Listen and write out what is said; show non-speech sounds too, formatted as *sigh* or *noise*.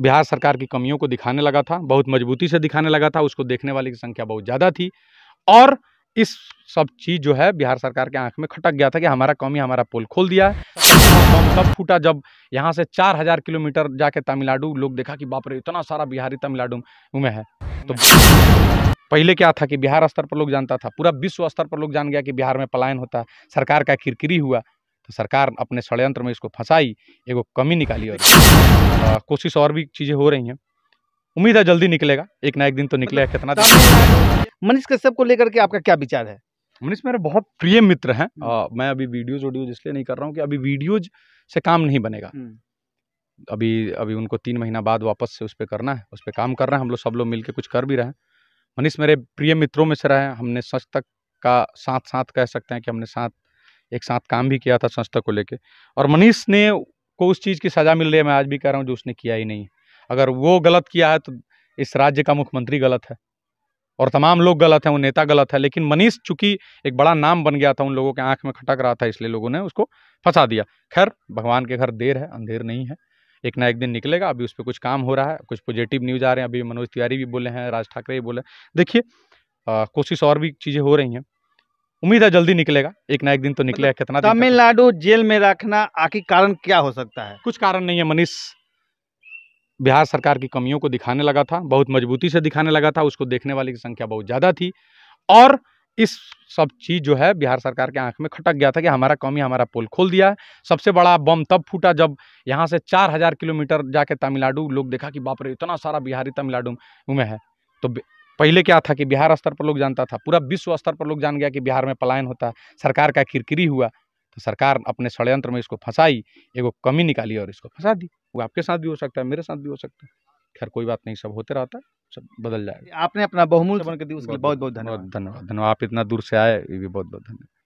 बिहार सरकार की कमियों को दिखाने लगा था बहुत मजबूती से दिखाने लगा था उसको देखने वाले की संख्या बहुत ज़्यादा थी और इस सब चीज़ जो है बिहार सरकार के आंख में खटक गया था कि हमारा कौमी हमारा पोल खोल दिया है सब फूटा जब यहाँ से चार हज़ार किलोमीटर जाके तमिलनाडु लोग देखा कि बाप रे इतना सारा बिहारी तमिलनाडु में है तो पहले क्या था कि बिहार स्तर पर लोग जानता था पूरा विश्व स्तर पर लोग जान गया कि बिहार में पलायन होता है सरकार का किरकिरी हुआ तो सरकार अपने षडयंत्र में इसको फंसाई एगो कमी निकाली और *laughs* कोशिश और भी चीज़ें हो रही हैं उम्मीद है जल्दी निकलेगा एक ना एक दिन तो निकलेगा कितना मनीष कश्यप को लेकर के आपका क्या विचार है मनीष मेरे बहुत प्रिय मित्र हैं हम्म। मैं अभी वीडियोज वीडियोज इसलिए नहीं कर रहा हूँ कि अभी वीडियोज से काम नहीं बनेगा हम्म। अभी अभी उनको तीन महीना बाद वापस से उस पर करना है उस पर काम करना है हम लोग सब लोग मिलकर कुछ कर भी रहे हैं मनीष मेरे प्रिय मित्रों में से रहे हैं हमने सच तक का साथ साथ कह सकते हैं कि हमने साथ एक साथ काम भी किया था संस्था को लेकर और मनीष ने को उस चीज़ की सज़ा मिल रही है मैं आज भी कह रहा हूँ जो उसने किया ही नहीं अगर वो गलत किया है तो इस राज्य का मुख्यमंत्री गलत है और तमाम लोग गलत हैं वो नेता गलत है लेकिन मनीष चूंकि एक बड़ा नाम बन गया था उन लोगों के आँख में खटक रहा था इसलिए लोगों ने उसको फंसा दिया खैर भगवान के घर देर है अंधेर नहीं है एक ना एक दिन निकलेगा अभी उस पर कुछ काम हो रहा है कुछ पॉजिटिव न्यूज़ आ रहे हैं अभी मनोज तिवारी भी बोले हैं राज ठाकरे भी बोले देखिए कोशिश और भी चीज़ें हो रही हैं उम्मीद है जल्दी निकलेगा एक ना एक दिन तो निकलेगा मतलब कितना तमिलनाडु जेल में रखना आखिर कारण क्या हो सकता है कुछ कारण नहीं है मनीष बिहार सरकार की कमियों को दिखाने लगा था बहुत मजबूती से दिखाने लगा था उसको देखने वाले की संख्या बहुत ज़्यादा थी और इस सब चीज़ जो है बिहार सरकार के आंख में खटक गया था कि हमारा कौमी हमारा पुल खोल दिया है सबसे बड़ा बम तब फूटा जब यहाँ से चार हज़ार किलोमीटर जाके तमिलनाडु लोग देखा कि बाप रे इतना सारा बिहारी तमिलनाडु में है तो पहले क्या था कि बिहार स्तर पर लोग जानता था पूरा विश्व स्तर पर लोग जान गया कि बिहार में पलायन होता है सरकार का किरकिरी हुआ तो सरकार अपने षड्यंत्र में इसको फंसाई एगो कमी निकाली और इसको फंसा दी वो आपके साथ भी हो सकता है मेरे साथ भी हो सकता है खैर कोई बात नहीं सब होते रहता सब बदल जाएगा आपने अपना बहुमूल्य बहुत बहुत धन्यवाद धन्यवाद धन्यवाद आप इतना दूर से आए ये भी बहुत बहुत धन्यवाद